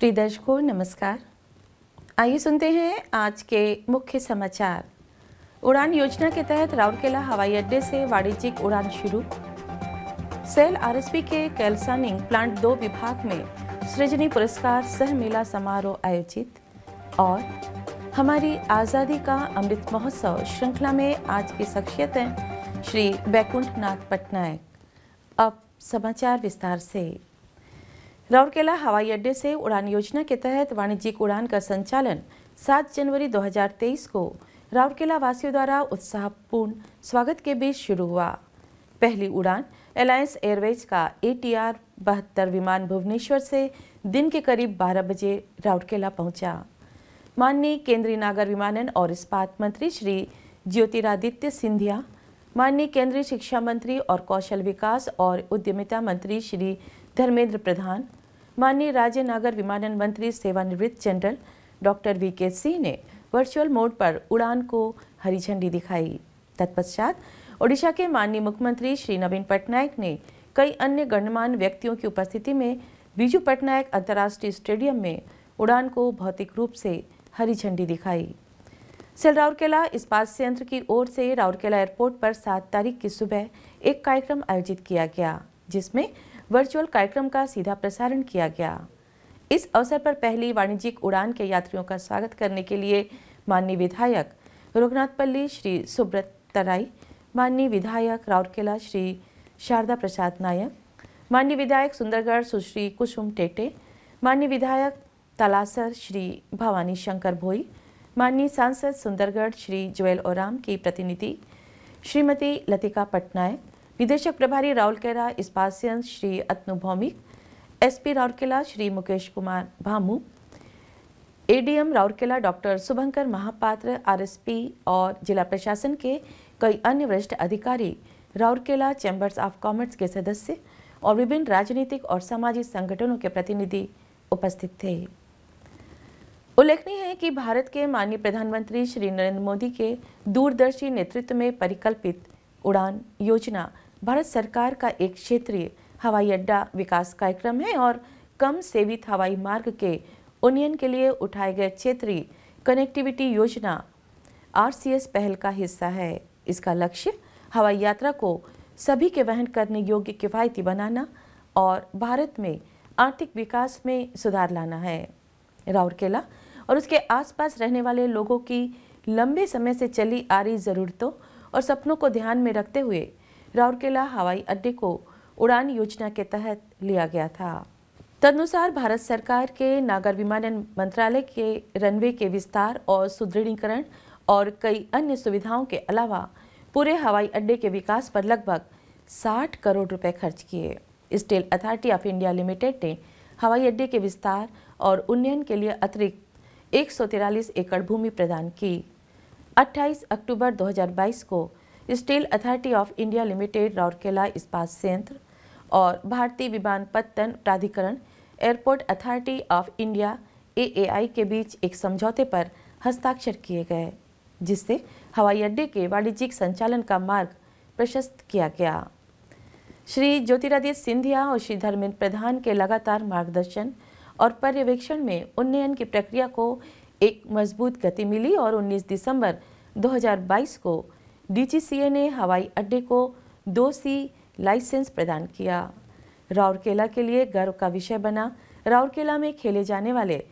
प्रिय दर्शकों नमस्कार आइए सुनते हैं आज के मुख्य समाचार उड़ान योजना के तहत राउरकेला हवाई अड्डे से वाणिज्यिक उड़ान शुरू सेल आरएसपी के कैल्सानिंग प्लांट दो विभाग में सृजनी पुरस्कार सह मेला समारोह आयोजित और हमारी आज़ादी का अमृत महोत्सव श्रृंखला में आज की शख्सियत हैं श्री बैकुंठ नाथ पटनायक अब समाचार विस्तार से राउरकेला हवाई अड्डे से उड़ान योजना के तहत वाणिज्यिक उड़ान का संचालन 7 जनवरी 2023 को राउरकेला वासियों द्वारा उत्साहपूर्ण स्वागत के बीच शुरू हुआ पहली उड़ान एलायंस एयरवेज का ए टी आर बहत्तर विमान भुवनेश्वर से दिन के करीब 12 बजे राउरकेला पहुंचा। माननीय केंद्रीय नागर विमानन और इस्पात मंत्री श्री ज्योतिरादित्य सिंधिया माननीय केंद्रीय शिक्षा मंत्री और कौशल विकास और उद्यमिता मंत्री श्री धर्मेंद्र प्रधान माननीय राज्य नागर विमानन मंत्री सेवानिवृत्त जनरल डॉक्टर वी के सिंह ने वर्चुअल मोड पर उड़ान को हरी झंडी दिखाई तत्पश्चात ओडिशा के माननीय मुख्यमंत्री श्री नवीन पटनायक ने कई अन्य गणमान्य व्यक्तियों की उपस्थिति में बीजू पटनायक अंतर्राष्ट्रीय स्टेडियम में उड़ान को भौतिक रूप से हरी झंडी दिखाई सेल राउरकेला इस्पात संयंत्र की ओर से राउरकेला एयरपोर्ट पर सात तारीख की सुबह एक कार्यक्रम आयोजित किया गया जिसमें वर्चुअल कार्यक्रम का सीधा प्रसारण किया गया इस अवसर पर पहली वाणिज्यिक उड़ान के यात्रियों का स्वागत करने के लिए माननीय विधायक रघुनाथपल्ली श्री सुब्रत तराई माननीय विधायक राउरकेला श्री शारदा प्रसाद नायक माननीय विधायक सुंदरगढ़ सुश्री कुसुम टेटे माननीय विधायक तलासर श्री भवानी शंकर भोई माननीय सांसद सुंदरगढ़ श्री ज्वेल ओराम की प्रतिनिधि श्रीमती लतिका पटनायक निदेशक प्रभारी राउरकेला इस्पासियन Shri Atanu Bhowmik SP Rourkela Shri Mukesh Kumar Bhamu ADM Rourkela doctor Subhankar Mahapatra RSP और जिला प्रशासन के कई अन्य वरिष्ठ अधिकारी राउरकेला चैम्बर्स ऑफ कॉमर्स के सदस्य और विभिन्न राजनीतिक और सामाजिक संगठनों के प्रतिनिधि उपस्थित थे उल्लेखनीय है कि भारत के माननीय प्रधानमंत्री श्री नरेंद्र मोदी के दूरदर्शी नेतृत्व में परिकल्पित उड़ान योजना भारत सरकार का एक क्षेत्रीय हवाई अड्डा विकास कार्यक्रम है और कम सेवित हवाई मार्ग के उन्नयन के लिए उठाए गए क्षेत्रीय कनेक्टिविटी योजना आरसीएस पहल का हिस्सा है इसका लक्ष्य हवाई यात्रा को सभी के वहन करने योग्य किफ़ायती बनाना और भारत में आर्थिक विकास में सुधार लाना है राउरकेला और उसके आसपास रहने वाले लोगों की लंबे समय से चली आ रही ज़रूरतों और सपनों को ध्यान में रखते हुए राउरकेला हवाई अड्डे को उड़ान योजना के तहत लिया गया था तदनुसार भारत सरकार के नागर विमानन मंत्रालय के रनवे के विस्तार और सुदृढ़ीकरण और कई अन्य सुविधाओं के अलावा पूरे हवाई अड्डे के विकास पर लगभग 60 करोड़ रुपए खर्च किए Steel Authority of India Limited ने हवाई अड्डे के विस्तार और उन्नयन के लिए अतिरिक्त एक एकड़ भूमि प्रदान की 28 अक्टूबर 2022 को Steel Authority of India Limited Rourkela इस्पात संयंत्र और भारतीय विमानपत्तन प्राधिकरण Airport Authority of India AAI के बीच एक समझौते पर हस्ताक्षर किए गए जिससे हवाई अड्डे के वाणिज्यिक संचालन का मार्ग प्रशस्त किया गया श्री ज्योतिरादित्य सिंधिया और श्री धर्मेंद्र प्रधान के लगातार मार्गदर्शन और पर्यवेक्षण में उन्नयन की प्रक्रिया को एक मजबूत गति मिली और 19 दिसंबर 2022 को डीजीसीए ने हवाई अड्डे को दो सी लाइसेंस प्रदान किया राउरकेला के लिए गर्व का विषय बना राउरकेला में खेले जाने वाले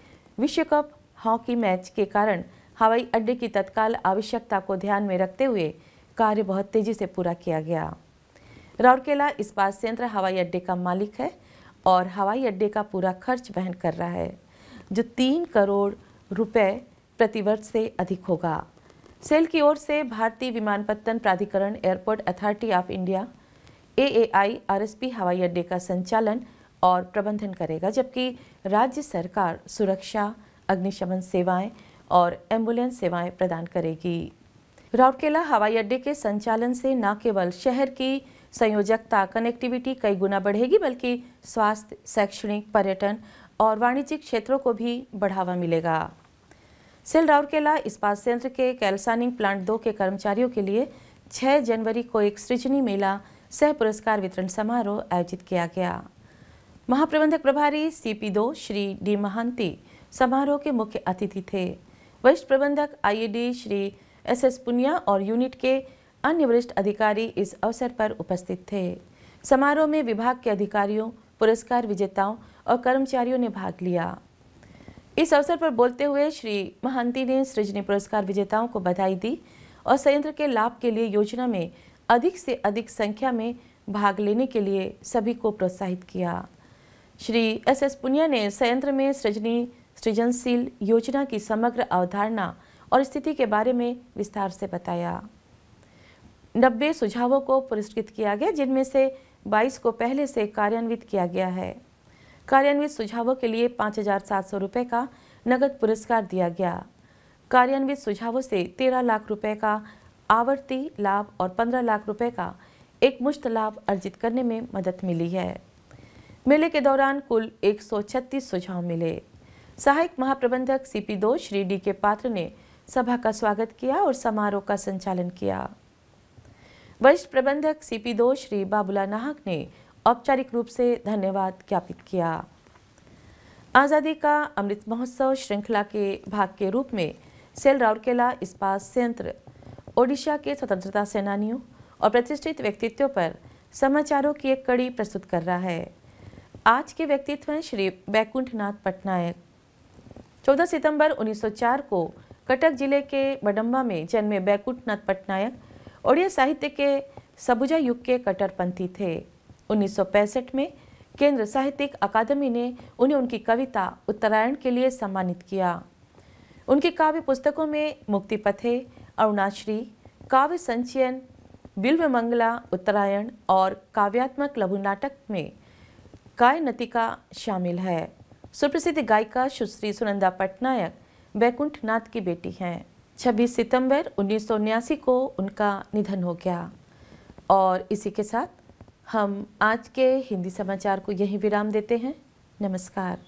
विश्व कप हॉकी मैच के कारण हवाई अड्डे की तत्काल आवश्यकता को ध्यान में रखते हुए कार्य बहुत तेजी से पूरा किया गया राउरकेला इस्पात संयंत्र हवाई अड्डे का मालिक है और हवाई अड्डे का पूरा खर्च वहन कर रहा है जो तीन करोड़ रुपए प्रतिवर्ष से अधिक होगा सेल की ओर से भारतीय विमानपत्तन प्राधिकरण Airport Authority of India A A हवाई अड्डे का संचालन और प्रबंधन करेगा जबकि राज्य सरकार सुरक्षा अग्निशमन सेवाएं और एम्बुलेंस सेवाएं प्रदान करेगी राउरकेला हवाई अड्डे के संचालन से न केवल शहर की संयोजकता कनेक्टिविटी कई गुना बढ़ेगी बल्कि स्वास्थ्य शैक्षणिक पर्यटन और वाणिज्यिक क्षेत्रों को भी बढ़ावा मिलेगा सेल राउरकेला इस्पात संयंत्र के कैल्सानिंग प्लांट दो के कर्मचारियों के लिए 6 जनवरी को एक सृजनी मेला सह पुरस्कार वितरण समारोह आयोजित किया गया महाप्रबंधक प्रभारी सीपी दो श्री डी महांती समारोह के मुख्य अतिथि थे वरिष्ठ प्रबंधक IED Shri S S Punia और यूनिट के अन्य वरिष्ठ अधिकारी इस अवसर पर उपस्थित थे समारोह में विभाग के अधिकारियों पुरस्कार विजेताओं और कर्मचारियों ने भाग लिया इस अवसर पर बोलते हुए श्री महंती ने सृजनी पुरस्कार विजेताओं को बधाई दी और संयंत्र के लाभ के लिए योजना में अधिक से अधिक संख्या में भाग लेने के लिए सभी को प्रोत्साहित किया श्री एस एस पुनिया ने संयंत्र में सृजनी सृजनशील योजना की समग्र अवधारणा और स्थिति के बारे में विस्तार से बताया नब्बे सुझावों को पुरस्कृत किया गया जिनमें से 22 को पहले से कार्यान्वित किया गया है कार्यान्वित सुझावों के लिए पाँच हजार सात सौ रुपये का नगद पुरस्कार दिया गया कार्यान्वित सुझावों से तेरह लाख रुपये का आवर्ती लाभ और पंद्रह लाख रुपये का एक मुश्त लाभ अर्जित करने में मदद मिली है मेले के दौरान कुल एक सुझाव मिले सहायक महाप्रबंधक सीपी दो श्री डी के पात्र ने सभा का स्वागत किया और समारोह का संचालन किया वरिष्ठ प्रबंधक सीपी दो श्री बाबूला नाहक ने औपचारिक रूप से धन्यवाद ज्ञापित किया आज़ादी का अमृत महोत्सव श्रृंखला के भाग के रूप में सेल राउरकेला इस्पात संयंत्र ओडिशा के स्वतंत्रता सेनानियों और प्रतिष्ठित व्यक्तित्वों पर समाचारों की एक कड़ी प्रस्तुत कर रहा है आज के व्यक्तित्व हैं श्री बैकुंठनाथ पटनायक 14 सितंबर 1904 को कटक जिले के बडम्बा में जन्मे बैकुंठनाथ पटनायक ओडिया साहित्य के सबुजा युग के कट्टरपंथी थे उन्नीस में केंद्र साहित्यिक अकादमी ने उन्हें उनकी कविता उत्तरायण के लिए सम्मानित किया उनकी काव्य पुस्तकों में मुक्ति पथे अरुणाश्री काव्य संचयन बिल्व मंगला उत्तरायण और काव्यात्मक लघु नाटक में कायनतिका नतिका शामिल है सुप्रसिद्ध गायिका सुश्री सुनंदा पटनायक बैकुंठ नाथ की बेटी हैं 26 सितंबर उन्नीस को उनका निधन हो गया और इसी के साथ हम आज के हिंदी समाचार को यहीं विराम देते हैं नमस्कार